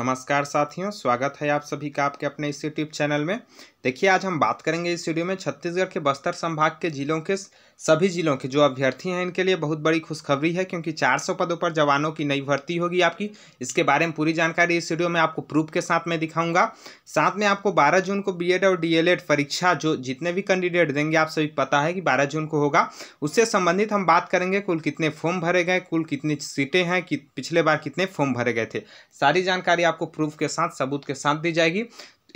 नमस्कार साथियों स्वागत है आप सभी का आपके अपने इस यूट्यूब चैनल में देखिए आज हम बात करेंगे इस वीडियो में छत्तीसगढ़ के बस्तर संभाग के जिलों के सभी जिलों के जो अभ्यर्थी हैं इनके लिए बहुत बड़ी खुशखबरी है क्योंकि 400 पदों पर जवानों की नई भर्ती होगी आपकी इसके बारे में पूरी जानकारी इस वीडियो में आपको प्रूफ के साथ में दिखाऊंगा साथ में आपको 12 जून को बीएड और डीएलएड परीक्षा जो जितने भी कैंडिडेट देंगे आप सभी पता है कि बारह जून को होगा उससे संबंधित हम बात करेंगे कुल कितने फॉर्म भरे गए कुल कितनी सीटें हैं कि पिछले बार कितने फॉर्म भरे गए थे सारी जानकारी आपको प्रूफ के साथ सबूत के साथ दी जाएगी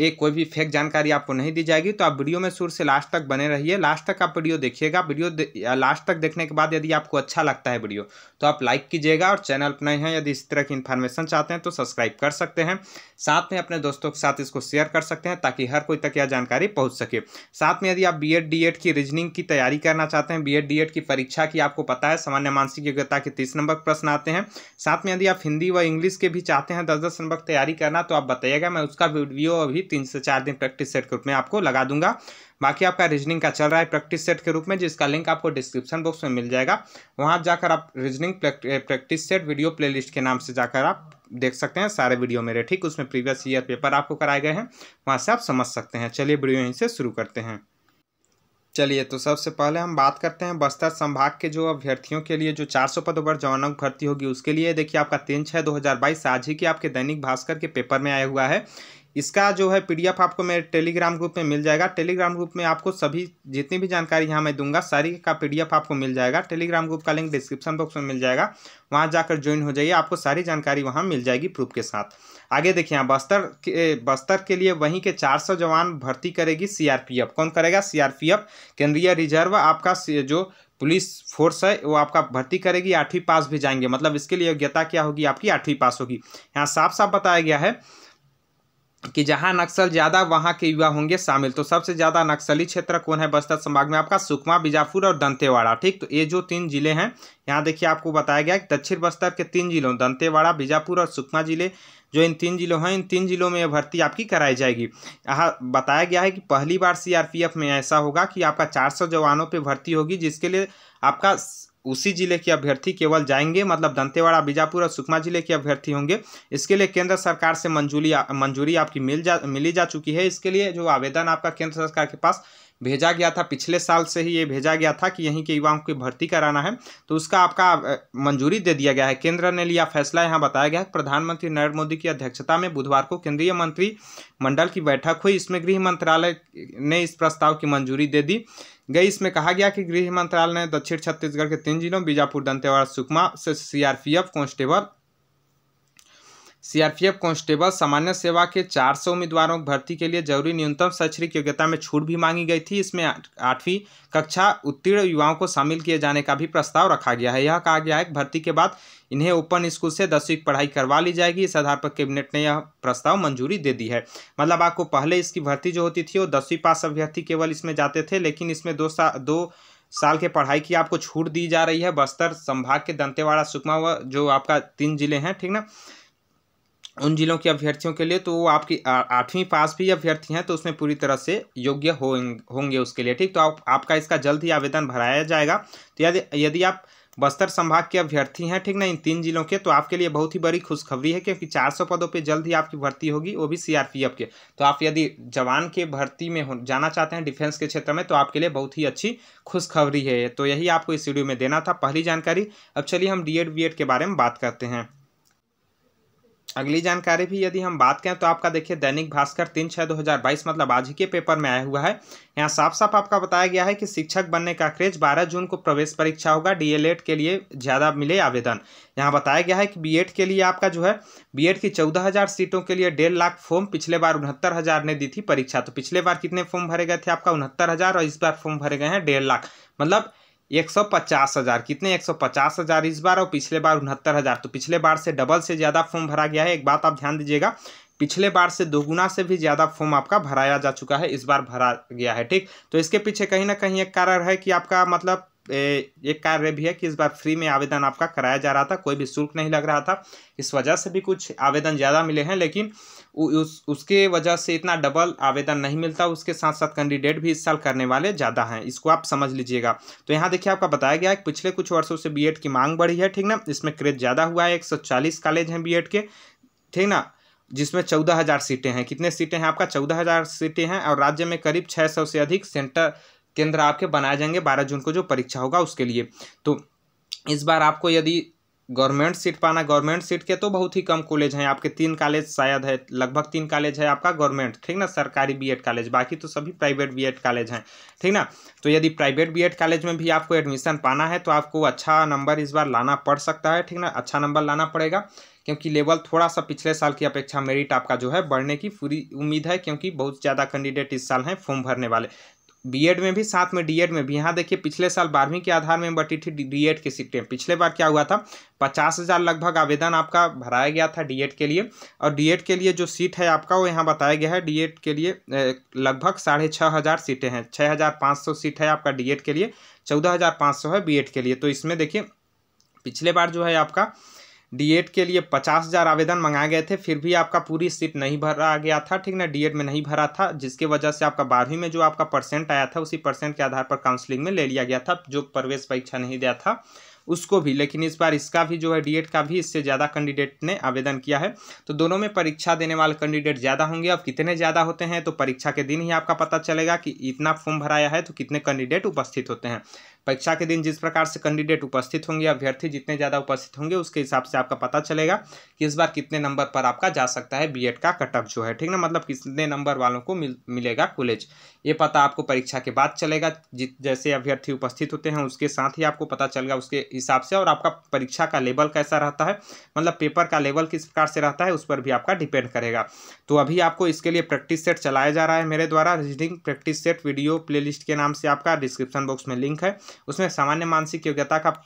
एक कोई भी फेक जानकारी आपको नहीं दी जाएगी तो आप वीडियो में शुरू से लास्ट तक बने रहिए लास्ट तक आप वीडियो देखिएगा वीडियो दे, लास्ट तक देखने के बाद यदि आपको अच्छा लगता है वीडियो तो आप लाइक कीजिएगा और चैनल पर नए हैं यदि इस तरह की इन्फॉर्मेशन चाहते हैं तो सब्सक्राइब कर सकते हैं साथ में अपने दोस्तों के साथ इसको शेयर कर सकते हैं ताकि हर कोई तक यह जानकारी पहुँच सके साथ में यदि आप बी एड की रीजनिंग की तैयारी करना चाहते हैं बी एड की परीक्षा की आपको पता है सामान्य मानसिक योग्यता के तीस नंबर प्रश्न आते हैं साथ में यदि आप हिंदी व इंग्लिश के भी चाहते हैं दस दस नंबर तैयारी करना तो आप बताइएगा मैं उसका वीडियो अभी भी तीन से चार दिन प्रैक्टिस सेट के रूप में आपको लगा दूंगा बाकी आपका रीजनिंग का चल रहा है प्रैक्टिस सेट के रूप में जिसका लिंक आपको डिस्क्रिप्शन बॉक्स में मिल जाएगा वहाँ जाकर आप reasoning practice set video playlist के नाम से जाकर आप देख सकते हैं सारे वीडियो मेरे ठीक उसमें प्रीवियस ईयर पेपर आपको कराए गए हैं वहाँ से आप समझ सकते हैं चलिए वीडियो यहीं से शुरू करते हैं चलिए तो सबसे पहले हम बात करते हैं बस्तर संभाग के जो अभ्यर्थियों के लिए जो 400 पदों पर जवानक भर्ती होगी उसके लिए देखिए आपका तीन छः दो हज़ार बाईस आज ही की आपके दैनिक भास्कर के पेपर में आया हुआ है इसका जो है पीडीएफ आपको मेरे टेलीग्राम ग्रुप में मिल जाएगा टेलीग्राम ग्रुप में आपको सभी जितनी भी जानकारी यहाँ मैं दूंगा सारी का पीडीएफ आपको मिल जाएगा टेलीग्राम ग्रुप का लिंक डिस्क्रिप्शन बॉक्स में मिल जाएगा वहाँ जाकर ज्वाइन हो जाइए आपको सारी जानकारी वहाँ मिल जाएगी प्रूफ के साथ आगे देखिए यहाँ बस्तर के बस्तर के लिए वहीं के चार सौ जवान भर्ती करेगी सीआरपीएफ कौन करेगा सीआरपीएफ केंद्रीय रिजर्व आपका जो पुलिस फोर्स है वो आपका भर्ती करेगी आठवीं पास भी जाएंगे मतलब इसके लिए योग्यता क्या होगी आपकी आठवीं पास होगी यहाँ साफ साफ बताया गया है कि जहां नक्सल ज़्यादा वहां के युवा होंगे शामिल तो सबसे ज़्यादा नक्सली क्षेत्र कौन है बस्तर संभाग में आपका सुकमा बीजापुर और दंतेवाड़ा ठीक तो ये जो तीन जिले हैं यहाँ देखिए आपको बताया गया कि दक्षिण बस्तर के तीन जिलों दंतेवाड़ा बीजापुर और सुकमा जिले जो इन तीन जिलों हैं इन तीन जिलों में यह भर्ती आपकी कराई जाएगी यहाँ बताया गया है कि पहली बार सीआरपीएफ में ऐसा होगा कि आपका 400 जवानों पे भर्ती होगी जिसके लिए आपका उसी जिले के अभ्यर्थी केवल जाएंगे मतलब दंतेवाड़ा बीजापुर और सुकमा जिले के अभ्यर्थी होंगे इसके लिए केंद्र सरकार से मंजूरी मंजूरी आपकी मिल जा मिली जा चुकी है इसके लिए जो आवेदन आपका केंद्र सरकार के पास भेजा गया था पिछले साल से ही ये भेजा गया था कि यहीं के युवाओं की भर्ती कराना है तो उसका आपका मंजूरी दे दिया गया है केंद्र ने लिया फैसला यहाँ बताया गया है प्रधानमंत्री नरेंद्र मोदी की अध्यक्षता में बुधवार को केंद्रीय मंत्री मंडल की बैठक हुई इसमें गृह मंत्रालय ने इस प्रस्ताव की मंजूरी दे दी गई इसमें कहा गया कि गृह मंत्रालय ने दक्षिण छत्तीसगढ़ के तीन जिलों बीजापुर दंतेवाड़ा सुकमा से सीआरपीएफ कांस्टेबल सीआरपीएफ कांस्टेबल सामान्य सेवा के 400 उम्मीदवारों की भर्ती के लिए जरूरी न्यूनतम शैक्षणिक योग्यता में छूट भी मांगी गई थी इसमें आठवीं कक्षा उत्तीर्ण युवाओं को शामिल किए जाने का भी प्रस्ताव रखा गया है यह कहा गया है कि भर्ती के बाद इन्हें ओपन स्कूल से दसवीं की पढ़ाई करवा ली जाएगी इस आधार पर कैबिनेट ने यह प्रस्ताव मंजूरी दे दी है मतलब आपको पहले इसकी भर्ती जो होती थी वो दसवीं पास अभ्यर्थी केवल इसमें जाते थे लेकिन इसमें दो सा दो साल के पढ़ाई की आपको छूट दी जा रही है बस्तर संभाग के दंतेवाड़ा सुकमा व जो आपका तीन जिले हैं ठीक ना उन जिलों के अभ्यर्थियों के लिए तो वो आपकी आठवीं पास भी अभ्यर्थी हैं तो उसमें पूरी तरह से योग्य होंगे उसके लिए ठीक तो आप, आपका इसका जल्द ही आवेदन भराया जाएगा तो यदि यदि आप बस्तर संभाग के अभ्यर्थी हैं ठीक ना इन तीन जिलों के तो आपके लिए बहुत ही बड़ी खुशखबरी है क्योंकि 400 पदों पे जल्द ही आपकी भर्ती होगी वो भी सीआरपीएफ के तो आप यदि जवान के भर्ती में हो जाना चाहते हैं डिफेंस के क्षेत्र में तो आपके लिए बहुत ही अच्छी खुशखबरी है तो यही आपको इस वीडियो में देना था पहली जानकारी अब चलिए हम डी एड के बारे में बात करते हैं अगली जानकारी भी यदि हम बात करें तो आपका देखिए दैनिक भास्कर तीन छः दो हज़ार बाईस मतलब आज ही के पेपर में आया हुआ है यहाँ साफ साफ आपका बताया गया है कि शिक्षक बनने का क्रेज बारह जून को प्रवेश परीक्षा होगा डीएलएड के लिए ज़्यादा मिले आवेदन यहाँ बताया गया है कि बीएड के लिए आपका जो है बीएड की चौदह हज़ार सीटों के लिए डेढ़ लाख फॉर्म पिछले बार उनहत्तर हज़ार ने दी थी परीक्षा तो पिछले बार कितने फॉर्म भरे गए थे आपका उनहत्तर हज़ार और इस बार फॉर्म भरे गए हैं डेढ़ लाख मतलब एक सौ पचास हज़ार कितने एक सौ पचास हज़ार इस बार और पिछले बार उनहत्तर हज़ार तो पिछले बार से डबल से ज़्यादा फॉर्म भरा गया है एक बात आप ध्यान दीजिएगा पिछले बार से दोगुना से भी ज़्यादा फॉर्म आपका भराया जा चुका है इस बार भरा गया है ठीक तो इसके पीछे कहीं ना कहीं एक कारण है कि आपका मतलब एक कार्य भी है कि इस बार फ्री में आवेदन आपका कराया जा रहा था कोई भी शुल्क नहीं लग रहा था इस वजह से भी कुछ आवेदन ज़्यादा मिले हैं लेकिन उस उसके वजह से इतना डबल आवेदन नहीं मिलता उसके साथ साथ कैंडिडेट भी इस साल करने वाले ज़्यादा हैं इसको आप समझ लीजिएगा तो यहाँ देखिए आपका बताया गया है पिछले कुछ वर्षों से बी की मांग बढ़ी है ठीक ना इसमें क्रेज ज़्यादा हुआ है एक कॉलेज हैं बी के ठीक ना जिसमें चौदह हज़ार सीटें हैं कितने सीटें हैं आपका चौदह हज़ार सीटें हैं और राज्य में करीब छः सौ से अधिक सेंटर केंद्र आपके बनाए जाएंगे बारह जून को जो परीक्षा होगा उसके लिए तो इस बार आपको यदि गवर्नमेंट सीट पाना गवर्नमेंट सीट के तो बहुत ही कम कॉलेज हैं आपके तीन कॉलेज शायद है लगभग तीन कॉलेज है आपका गवर्नमेंट ठीक ना सरकारी बीएड कॉलेज बाकी तो सभी प्राइवेट बीएड कॉलेज हैं ठीक ना तो यदि प्राइवेट बीएड कॉलेज में भी आपको एडमिशन पाना है तो आपको अच्छा नंबर इस बार लाना पड़ सकता है ठीक ना अच्छा नंबर लाना पड़ेगा क्योंकि लेवल थोड़ा सा पिछले साल की अपेक्षा मेरिट आपका जो है बढ़ने की पूरी उम्मीद है क्योंकि बहुत ज़्यादा कैंडिडेट इस साल हैं फॉर्म भरने वाले बीएड में भी साथ में डीएड में भी यहाँ देखिए पिछले साल बारहवीं के आधार में बटी थी डीएड की सीटें पिछले बार क्या हुआ था पचास हज़ार लगभग आवेदन आपका भराया गया था डीएड के लिए और डीएड के लिए जो सीट है आपका वो यहाँ बताया गया है डीएड के लिए लगभग साढ़े छः हज़ार सीटें हैं छः हज़ार पाँच सौ सीट है आपका एड के लिए चौदह हज़ार पाँच सौ है एड के लिए तो इसमें देखिए पिछले बार जो है आपका डीएड के लिए पचास हज़ार आवेदन मंगाए गए थे फिर भी आपका पूरी सीट नहीं भरा गया था ठीक ना डीएड में नहीं भरा था जिसके वजह से आपका बारहवीं में जो आपका परसेंट आया था उसी परसेंट के आधार पर काउंसलिंग में ले लिया गया था जो प्रवेश परीक्षा नहीं दिया था उसको भी लेकिन इस बार इसका भी जो है डीएड का भी इससे ज़्यादा कैंडिडेट ने आवेदन किया है तो दोनों में परीक्षा देने वाले कैंडिडेट ज़्यादा होंगे अब कितने ज़्यादा होते हैं तो परीक्षा के दिन ही आपका पता चलेगा कि इतना फॉर्म भराया है तो कितने कैंडिडेट उपस्थित होते हैं परीक्षा के दिन जिस प्रकार से कैंडिडेट उपस्थित होंगे अभ्यर्थी जितने ज़्यादा उपस्थित होंगे उसके हिसाब से आपका पता चलेगा कि इस बार कितने नंबर पर आपका जा सकता है बी का कटअप जो है ठीक ना मतलब कितने नंबर वालों को मिल मिलेगा कॉलेज ये पता आपको परीक्षा के बाद चलेगा जैसे अभ्यर्थी उपस्थित होते हैं उसके साथ ही आपको पता चलेगा उसके हिसाब से और आपका परीक्षा का लेवल कैसा रहता है मतलब पेपर का लेवल किस प्रकार से रहता है उस पर भी आपका डिपेंड करेगा तो अभी आपको इसके लिए प्रैक्टिस सेट चलाया जा रहा है मेरे द्वारा reading practice set video playlist के नाम से आपका डिस्क्रिप्शन बॉक्स में लिंक है उसमें सामान्य मानसिक योग्यता का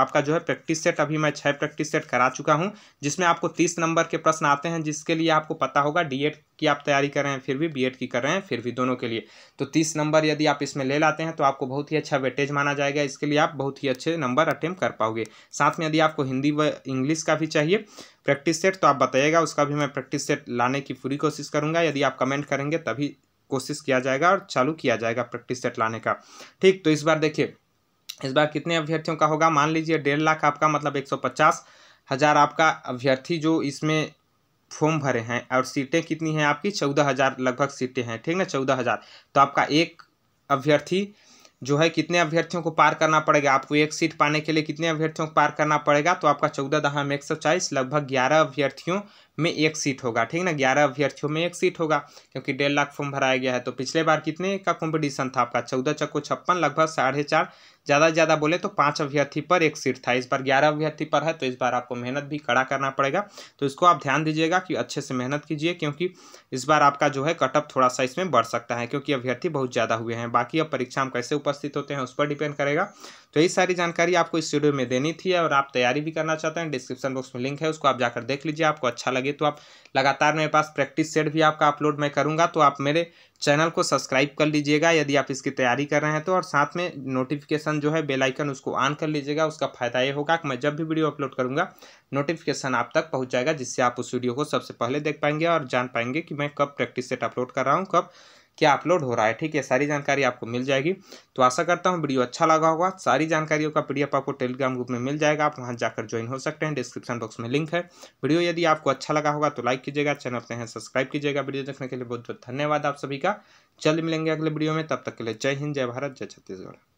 आपका जो है प्रैक्टिस सेट अभी मैं छः प्रैक्टिस सेट करा चुका हूँ जिसमें आपको तीस नंबर के प्रश्न आते हैं जिसके लिए आपको पता होगा डीएड की आप तैयारी कर रहे हैं फिर भी बीएड की कर रहे हैं फिर भी दोनों के लिए तो तीस नंबर यदि आप इसमें ले लाते हैं तो आपको बहुत ही अच्छा वेटेज माना जाएगा इसके लिए आप बहुत ही अच्छे नंबर अटेम्प कर पाओगे साथ में यदि आपको हिंदी व इंग्लिश का भी चाहिए प्रैक्टिस सेट तो आप बताइएगा उसका भी मैं प्रैक्टिस सेट लाने की पूरी कोशिश करूँगा यदि आप कमेंट करेंगे तभी कोशिश किया जाएगा और चालू किया जाएगा प्रैक्टिस सेट लाने का ठीक तो इस बार देखिए इस बार कितने अभ्यर्थियों का होगा मान लीजिए डेढ़ लाख आपका मतलब एक सौ पचास हज़ार आपका अभ्यर्थी जो इसमें फॉर्म भरे हैं और सीटें कितनी हैं आपकी चौदह हज़ार लगभग सीटें हैं ठीक ना चौदह हज़ार तो आपका एक अभ्यर्थी जो है कितने अभ्यर्थियों को पार करना पड़ेगा आपको एक सीट पाने के लिए कितने अभ्यर्थियों को पार करना पड़ेगा तो आपका चौदह दहाम एक सौ चालीस लगभग ग्यारह अभ्यर्थियों में एक सीट होगा ठीक ना ग्यारह अभ्यर्थियों में एक सीट होगा क्योंकि डेढ़ लाख फॉर्म भराया गया है तो पिछले बार कितने का कॉम्पिटिशन था आपका चौदह चक्को छप्पन लगभग साढ़े चार ज़्यादा से ज़्यादा बोले तो पाँच अभ्यर्थी पर एक सीट था इस बार ग्यारह अभ्यर्थी पर है तो इस बार आपको मेहनत भी कड़ा करना पड़ेगा तो इसको आप ध्यान दीजिएगा कि अच्छे से मेहनत कीजिए क्योंकि इस बार आपका जो है कटअप थोड़ा सा इसमें बढ़ सकता है क्योंकि अभ्यर्थी बहुत ज़्यादा हुए हैं बाकी अब परीक्षा हम कैसे उपस्थित होते हैं उस पर डिपेंड करेगा तो ये सारी जानकारी आपको इस वीडियो में देनी थी और आप तैयारी भी करना चाहते हैं डिस्क्रिप्शन बॉक्स में लिंक है उसको आप जाकर देख लीजिए आपको अच्छा लगे तो आप लगातार मेरे पास प्रैक्टिस सेट भी आपका अपलोड मैं करूँगा तो आप मेरे चैनल को सब्सक्राइब कर लीजिएगा यदि आप इसकी तैयारी कर रहे हैं तो और साथ में नोटिफिकेशन जो है बेल आइकन उसको ऑन कर लीजिएगा उसका फायदा ये होगा कि मैं जब भी वीडियो अपलोड करूँगा नोटिफिकेशन आप तक पहुँच जाएगा जिससे आप उस वीडियो को सबसे पहले देख पाएंगे और जान पाएंगे कि मैं कब प्रैक्टिस सेट अपलोड कर रहा हूँ कब क्या अपलोड हो रहा है ठीक है सारी जानकारी आपको मिल जाएगी तो आशा करता हूँ वीडियो अच्छा लगा होगा सारी जानकारियों का पीडीएफ आपको टेलीग्राम ग्रुप में मिल जाएगा आप वहाँ जाकर ज्वाइन हो सकते हैं डिस्क्रिप्शन बॉक्स में लिंक है वीडियो यदि आपको अच्छा लगा होगा तो लाइक कीजिएगा चैनल पर हैं सब्सक्राइब कीजिएगा वीडियो देखने के लिए बहुत बहुत धन्यवाद आप सभी का जल्द मिलेंगे अगले वीडियो में तब तक के लिए जय हिंद जय भारत जय छत्तीसगढ़